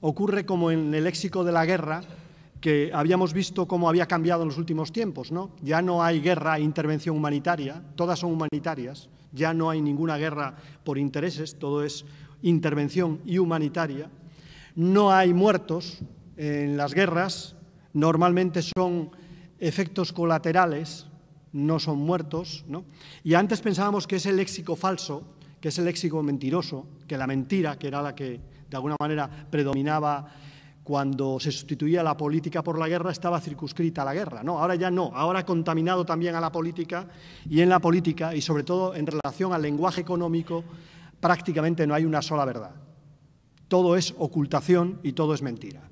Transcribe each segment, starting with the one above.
ocurre como en el léxico de la guerra, que habíamos visto cómo había cambiado en los últimos tiempos. ¿no? Ya no hay guerra e intervención humanitaria, todas son humanitarias, ya no hay ninguna guerra por intereses, todo es intervención y humanitaria. No hay muertos en las guerras, normalmente son efectos colaterales, no son muertos. ¿no? Y antes pensábamos que ese léxico falso, que es el léxico mentiroso, que la mentira, que era la que de alguna manera predominaba cuando se sustituía la política por la guerra, estaba circunscrita a la guerra. No, ahora ya no, ahora ha contaminado también a la política y en la política, y sobre todo en relación al lenguaje económico, prácticamente no hay una sola verdad. Todo es ocultación y todo es mentira.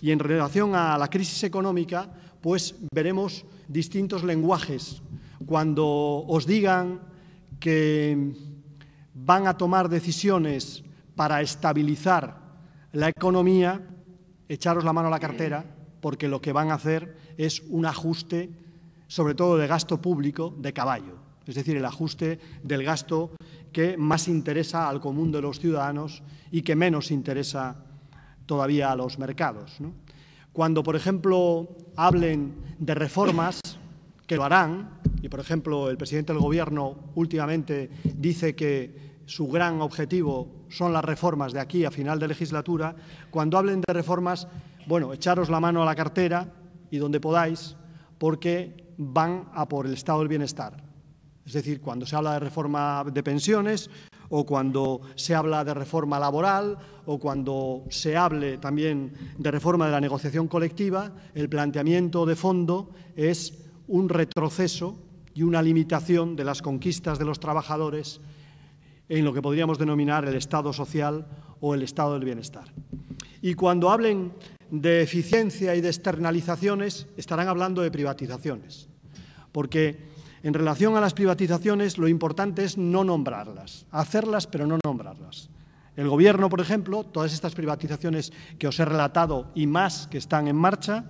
Y en relación a la crisis económica, pues veremos distintos lenguajes. Cuando os digan que van a tomar decisiones para estabilizar la economía, echaros la mano a la cartera, porque lo que van a hacer es un ajuste, sobre todo de gasto público, de caballo. Es decir, el ajuste del gasto que más interesa al común de los ciudadanos y que menos interesa todavía a los mercados. Cuando, por ejemplo, hablen de reformas, que lo harán, y por ejemplo el presidente del Gobierno últimamente dice que su gran objetivo son las reformas de aquí a final de legislatura, cuando hablen de reformas, bueno, echaros la mano a la cartera y donde podáis, porque van a por el estado del bienestar. Es decir, cuando se habla de reforma de pensiones o cuando se habla de reforma laboral o cuando se hable también de reforma de la negociación colectiva, el planteamiento de fondo es un retroceso y una limitación de las conquistas de los trabajadores en lo que podríamos denominar el Estado social o el Estado del bienestar. Y cuando hablen de eficiencia y de externalizaciones, estarán hablando de privatizaciones, porque en relación a las privatizaciones lo importante es no nombrarlas, hacerlas pero no nombrarlas. El Gobierno, por ejemplo, todas estas privatizaciones que os he relatado y más que están en marcha,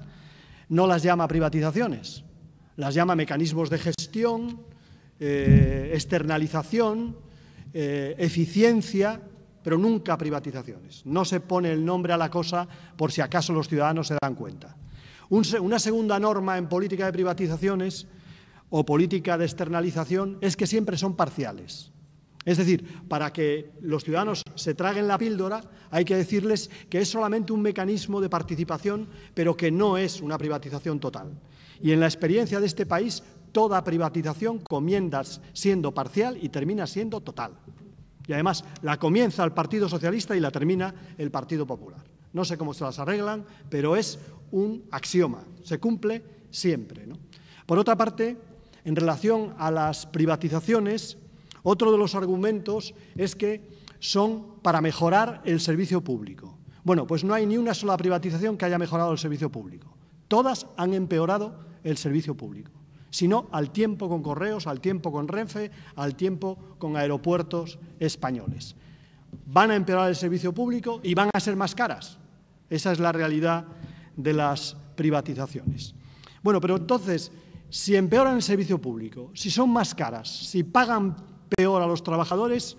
no las llama privatizaciones, las llama mecanismos de gestión, eh, externalización, eh, eficiencia, pero nunca privatizaciones. No se pone el nombre a la cosa por si acaso los ciudadanos se dan cuenta. una segunda norma en política de privatizaciones o política de externalización es que siempre son parciales. Es decir, para que los ciudadanos se traguen la píldora, hay que decirles que es solamente un mecanismo de participación, pero que no es una privatización total. Y en la experiencia de este país Toda privatización comienza siendo parcial y termina siendo total. Y además la comienza el Partido Socialista y la termina el Partido Popular. No sé cómo se las arreglan, pero es un axioma. Se cumple siempre. Por otra parte, en relación a las privatizaciones, otro de los argumentos es que son para mejorar el servicio público. Bueno, pues no hay ni una sola privatización que haya mejorado el servicio público. Todas han empeorado el servicio público sino al tiempo con correos, al tiempo con Renfe, al tiempo con aeropuertos españoles. Van a empeorar el servicio público y van a ser más caras. Esa es la realidad de las privatizaciones. Bueno, pero entonces, si empeoran el servicio público, si son más caras, si pagan peor a los trabajadores,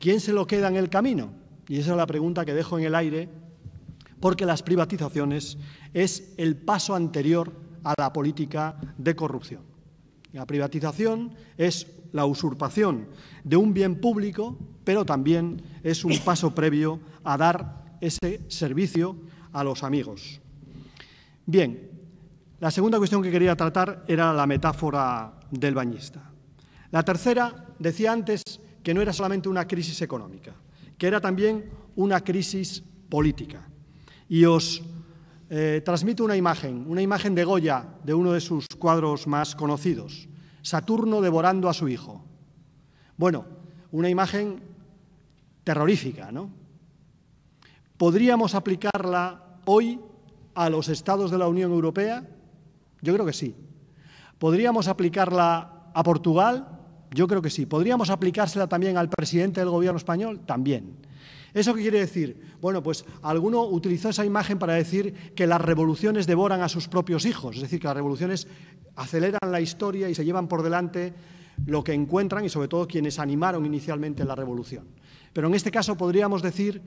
¿quién se lo queda en el camino? Y esa es la pregunta que dejo en el aire, porque las privatizaciones es el paso anterior a la política de corrupción. La privatización es la usurpación de un bien público, pero también es un paso previo a dar ese servicio a los amigos. Bien, la segunda cuestión que quería tratar era la metáfora del bañista. La tercera, decía antes que no era solamente una crisis económica, que era también una crisis política. Y os eh, transmite una imagen, una imagen de Goya, de uno de sus cuadros más conocidos, Saturno devorando a su hijo. Bueno, una imagen terrorífica, ¿no? ¿Podríamos aplicarla hoy a los estados de la Unión Europea? Yo creo que sí. ¿Podríamos aplicarla a Portugal? Yo creo que sí. ¿Podríamos aplicársela también al presidente del gobierno español? También. ¿Eso qué quiere decir? Bueno, pues alguno utilizó esa imagen para decir que las revoluciones devoran a sus propios hijos, es decir, que las revoluciones aceleran la historia y se llevan por delante lo que encuentran y sobre todo quienes animaron inicialmente la revolución. Pero en este caso podríamos decir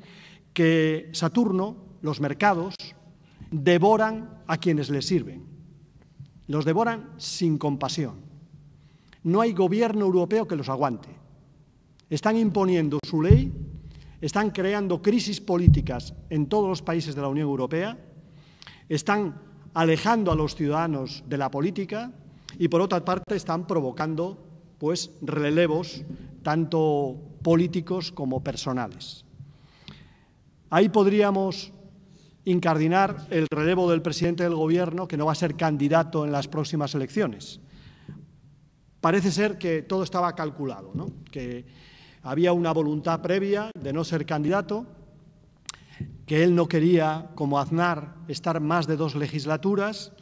que Saturno, los mercados, devoran a quienes les sirven. Los devoran sin compasión. No hay gobierno europeo que los aguante. Están imponiendo su ley están creando crisis políticas en todos los países de la Unión Europea, están alejando a los ciudadanos de la política y, por otra parte, están provocando pues, relevos tanto políticos como personales. Ahí podríamos incardinar el relevo del presidente del Gobierno, que no va a ser candidato en las próximas elecciones. Parece ser que todo estaba calculado, ¿no? que había una voluntad previa de no ser candidato, que él no quería, como Aznar, estar más de dos legislaturas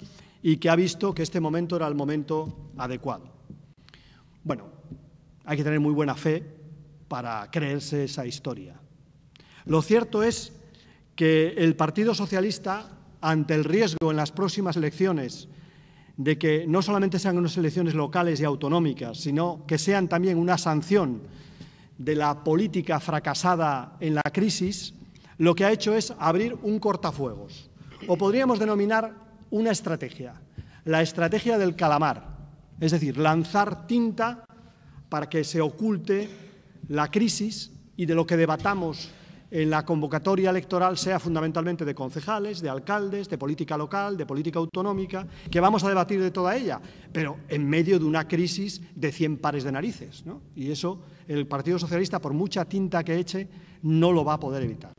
y que ha visto que este momento era el momento adecuado. Bueno, hay que tener muy buena fe para creerse esa historia. Lo cierto es que el Partido Socialista, ante el riesgo en las próximas elecciones de que no solamente sean unas elecciones locales y autonómicas, sino que sean también una sanción de la política fracasada en la crisis, lo que ha hecho es abrir un cortafuegos, o podríamos denominar una estrategia, la estrategia del calamar, es decir, lanzar tinta para que se oculte la crisis y de lo que debatamos en la convocatoria electoral sea fundamentalmente de concejales, de alcaldes, de política local, de política autonómica, que vamos a debatir de toda ella, pero en medio de una crisis de cien pares de narices. ¿no? Y eso el Partido Socialista, por mucha tinta que eche, no lo va a poder evitar.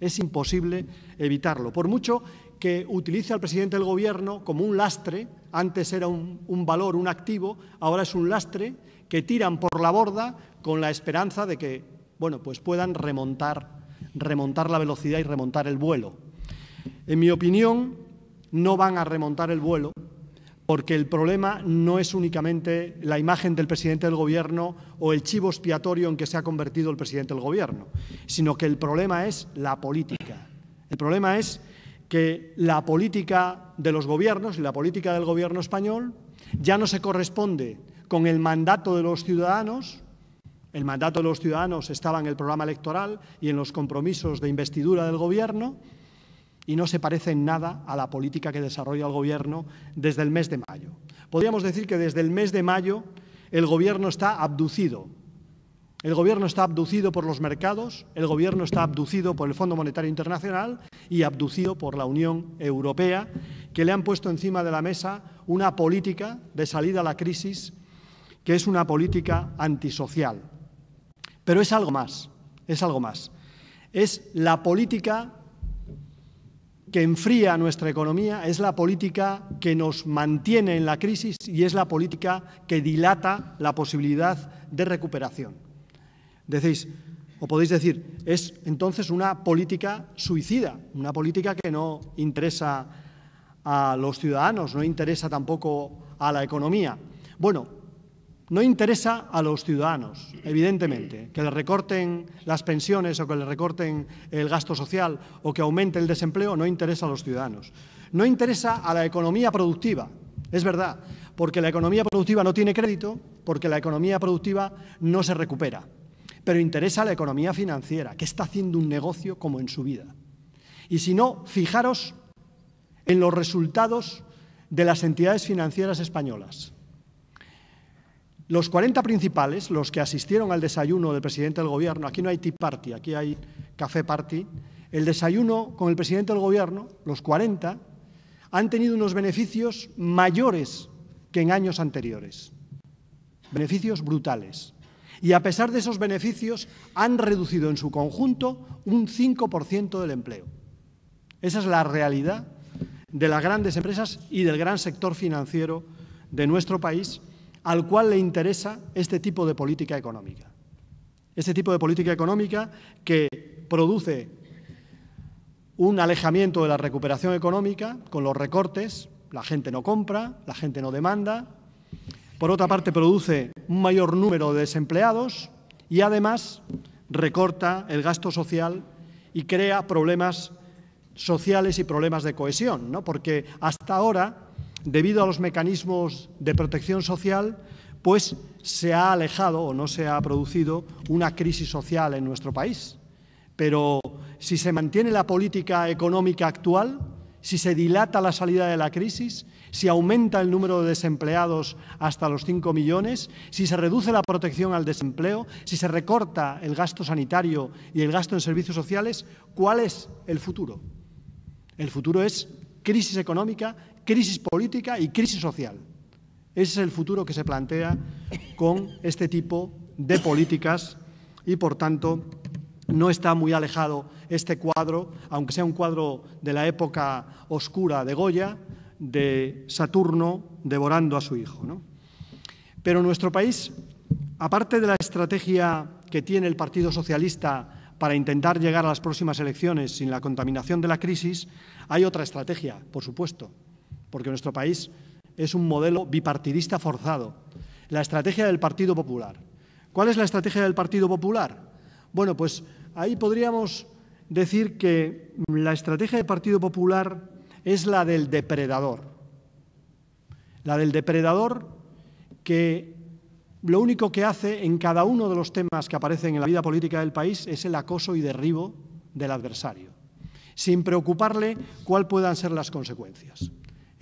Es imposible evitarlo, por mucho que utilice al presidente del Gobierno como un lastre, antes era un, un valor, un activo, ahora es un lastre que tiran por la borda con la esperanza de que bueno, pues puedan remontar remontar la velocidad y remontar el vuelo. En mi opinión, no van a remontar el vuelo porque el problema no es únicamente la imagen del presidente del Gobierno o el chivo expiatorio en que se ha convertido el presidente del Gobierno, sino que el problema es la política. El problema es que la política de los gobiernos y la política del Gobierno español ya no se corresponde con el mandato de los ciudadanos, el mandato de los ciudadanos estaba en el programa electoral y en los compromisos de investidura del Gobierno y no se parece en nada a la política que desarrolla el Gobierno desde el mes de mayo. Podríamos decir que desde el mes de mayo el Gobierno está abducido. El Gobierno está abducido por los mercados, el Gobierno está abducido por el Fondo Monetario Internacional y abducido por la Unión Europea, que le han puesto encima de la mesa una política de salida a la crisis que es una política antisocial. Pero es algo más, es algo más. Es la política que enfría nuestra economía, es la política que nos mantiene en la crisis y es la política que dilata la posibilidad de recuperación. Decís, o podéis decir, es entonces una política suicida, una política que no interesa a los ciudadanos, no interesa tampoco a la economía. Bueno, no interesa a los ciudadanos, evidentemente, que les recorten las pensiones o que les recorten el gasto social o que aumente el desempleo, no interesa a los ciudadanos. No interesa a la economía productiva, es verdad, porque la economía productiva no tiene crédito, porque la economía productiva no se recupera. Pero interesa a la economía financiera, que está haciendo un negocio como en su vida. Y si no, fijaros en los resultados de las entidades financieras españolas los 40 principales, los que asistieron al desayuno del presidente del gobierno, aquí no hay tea party, aquí hay café party, el desayuno con el presidente del gobierno, los 40, han tenido unos beneficios mayores que en años anteriores. Beneficios brutales. Y a pesar de esos beneficios, han reducido en su conjunto un 5% del empleo. Esa es la realidad de las grandes empresas y del gran sector financiero de nuestro país al cual le interesa este tipo de política económica. Este tipo de política económica que produce un alejamiento de la recuperación económica con los recortes, la gente no compra, la gente no demanda, por otra parte produce un mayor número de desempleados y además recorta el gasto social y crea problemas sociales y problemas de cohesión, ¿no? porque hasta ahora debido a los mecanismos de protección social, pues se ha alejado o no se ha producido una crisis social en nuestro país. Pero si se mantiene la política económica actual, si se dilata la salida de la crisis, si aumenta el número de desempleados hasta los 5 millones, si se reduce la protección al desempleo, si se recorta el gasto sanitario y el gasto en servicios sociales, ¿cuál es el futuro? El futuro es crisis económica crisis política y crisis social. Ese es el futuro que se plantea con este tipo de políticas y, por tanto, no está muy alejado este cuadro, aunque sea un cuadro de la época oscura de Goya, de Saturno devorando a su hijo. Pero Pero nuestro país, aparte de la estrategia que tiene el Partido Socialista para intentar llegar a las próximas elecciones sin la contaminación de la crisis, hay otra estrategia, por supuesto, porque nuestro país es un modelo bipartidista forzado. La estrategia del Partido Popular. ¿Cuál es la estrategia del Partido Popular? Bueno, pues ahí podríamos decir que la estrategia del Partido Popular es la del depredador. La del depredador que lo único que hace en cada uno de los temas que aparecen en la vida política del país es el acoso y derribo del adversario, sin preocuparle cuál puedan ser las consecuencias.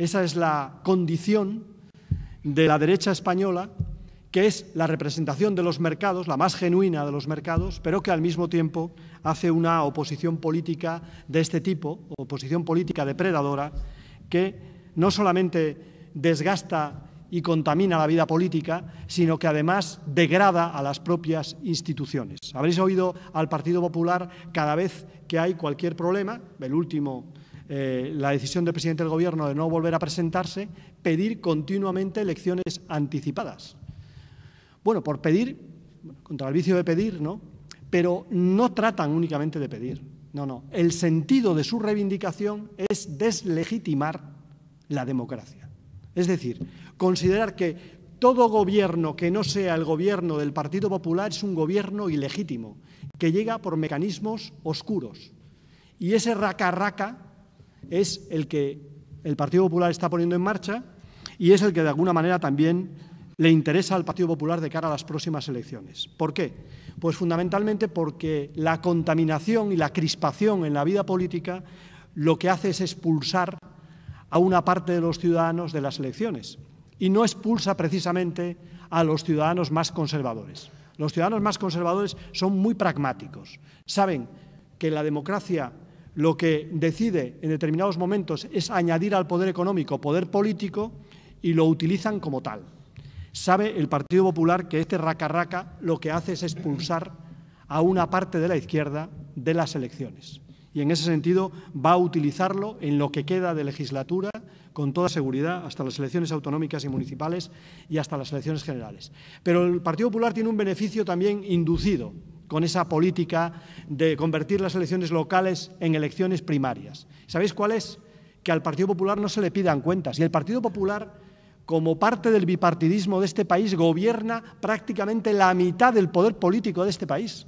Esa es la condición de la derecha española, que es la representación de los mercados, la más genuina de los mercados, pero que al mismo tiempo hace una oposición política de este tipo, oposición política depredadora, que no solamente desgasta y contamina la vida política, sino que además degrada a las propias instituciones. Habréis oído al Partido Popular cada vez que hay cualquier problema, el último eh, la decisión del presidente del Gobierno de no volver a presentarse, pedir continuamente elecciones anticipadas. Bueno, por pedir, contra el vicio de pedir, ¿no? Pero no tratan únicamente de pedir. No, no. El sentido de su reivindicación es deslegitimar la democracia. Es decir, considerar que todo gobierno que no sea el gobierno del Partido Popular es un gobierno ilegítimo, que llega por mecanismos oscuros. Y ese raca-raca es el que el Partido Popular está poniendo en marcha y es el que de alguna manera también le interesa al Partido Popular de cara a las próximas elecciones. ¿Por qué? Pues fundamentalmente porque la contaminación y la crispación en la vida política lo que hace es expulsar a una parte de los ciudadanos de las elecciones y no expulsa precisamente a los ciudadanos más conservadores. Los ciudadanos más conservadores son muy pragmáticos, saben que la democracia lo que decide en determinados momentos es añadir al poder económico poder político y lo utilizan como tal. Sabe el Partido Popular que este racarraca lo que hace es expulsar a una parte de la izquierda de las elecciones. Y en ese sentido va a utilizarlo en lo que queda de legislatura con toda seguridad hasta las elecciones autonómicas y municipales y hasta las elecciones generales. Pero el Partido Popular tiene un beneficio también inducido con esa política de convertir las elecciones locales en elecciones primarias. ¿Sabéis cuál es? Que al Partido Popular no se le pidan cuentas. Y el Partido Popular, como parte del bipartidismo de este país, gobierna prácticamente la mitad del poder político de este país.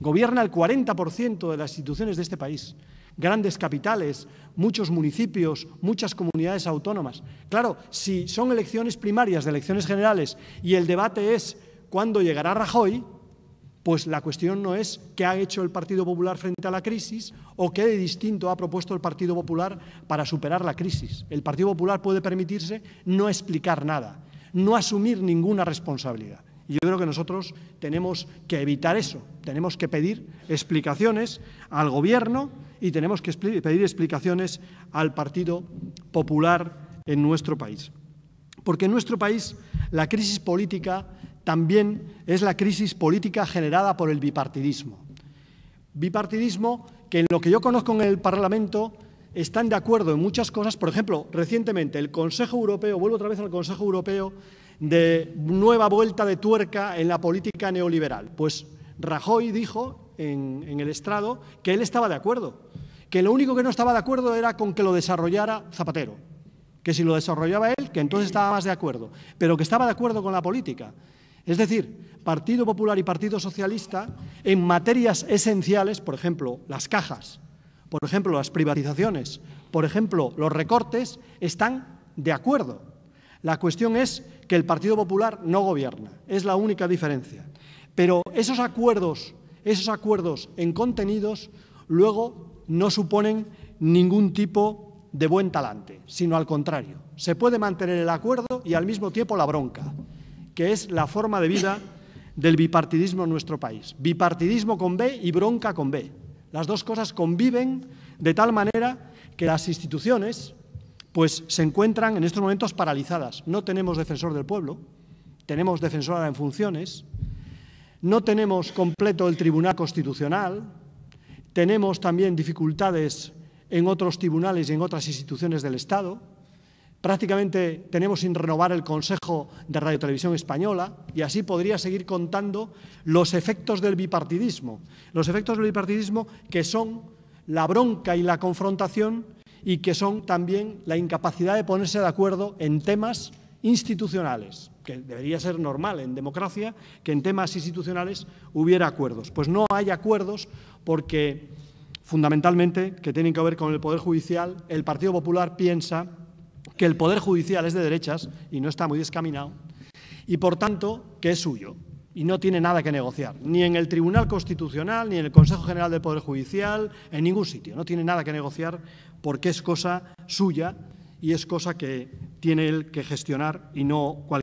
Gobierna el 40% de las instituciones de este país. Grandes capitales, muchos municipios, muchas comunidades autónomas. Claro, si son elecciones primarias de elecciones generales y el debate es cuándo llegará Rajoy, pues la cuestión no es qué ha hecho el Partido Popular frente a la crisis o qué de distinto ha propuesto el Partido Popular para superar la crisis. El Partido Popular puede permitirse no explicar nada, no asumir ninguna responsabilidad. Y yo creo que nosotros tenemos que evitar eso. Tenemos que pedir explicaciones al Gobierno y tenemos que pedir explicaciones al Partido Popular en nuestro país. Porque en nuestro país la crisis política también es la crisis política generada por el bipartidismo. Bipartidismo que en lo que yo conozco en el Parlamento están de acuerdo en muchas cosas. Por ejemplo, recientemente el Consejo Europeo, vuelvo otra vez al Consejo Europeo, de nueva vuelta de tuerca en la política neoliberal. Pues Rajoy dijo en, en, el estrado que él estaba de acuerdo, que lo único que no estaba de acuerdo era con que lo desarrollara Zapatero, que si lo desarrollaba él, que entonces estaba más de acuerdo, pero que estaba de acuerdo con la política. Es decir, Partido Popular y Partido Socialista en materias esenciales, por ejemplo, las cajas, por ejemplo, las privatizaciones, por ejemplo, los recortes, están de acuerdo. La cuestión es que el Partido Popular no gobierna, es la única diferencia. Pero esos acuerdos, esos acuerdos en contenidos luego no suponen ningún tipo de buen talante, sino al contrario. Se puede mantener el acuerdo y al mismo tiempo la bronca que es la forma de vida del bipartidismo en nuestro país. Bipartidismo con B y bronca con B. Las dos cosas conviven de tal manera que las instituciones pues se encuentran en estos momentos paralizadas. No tenemos defensor del pueblo, tenemos defensora en funciones, no tenemos completo el Tribunal Constitucional, tenemos también dificultades en otros tribunales y en otras instituciones del Estado, Prácticamente tenemos sin renovar el Consejo de Radio Televisión Española y así podría seguir contando los efectos del bipartidismo, los efectos del bipartidismo que son la bronca y la confrontación y que son también la incapacidad de ponerse de acuerdo en temas institucionales, que debería ser normal en democracia que en temas institucionales hubiera acuerdos. Pues no hay acuerdos porque fundamentalmente que tienen que ver con el Poder Judicial, el Partido Popular piensa que el Poder Judicial es de derechas y no está muy descaminado, y por tanto que es suyo y no tiene nada que negociar, ni en el Tribunal Constitucional, ni en el Consejo General del Poder Judicial, en ningún sitio. No tiene nada que negociar porque es cosa suya y es cosa que tiene él que gestionar y no cualquier.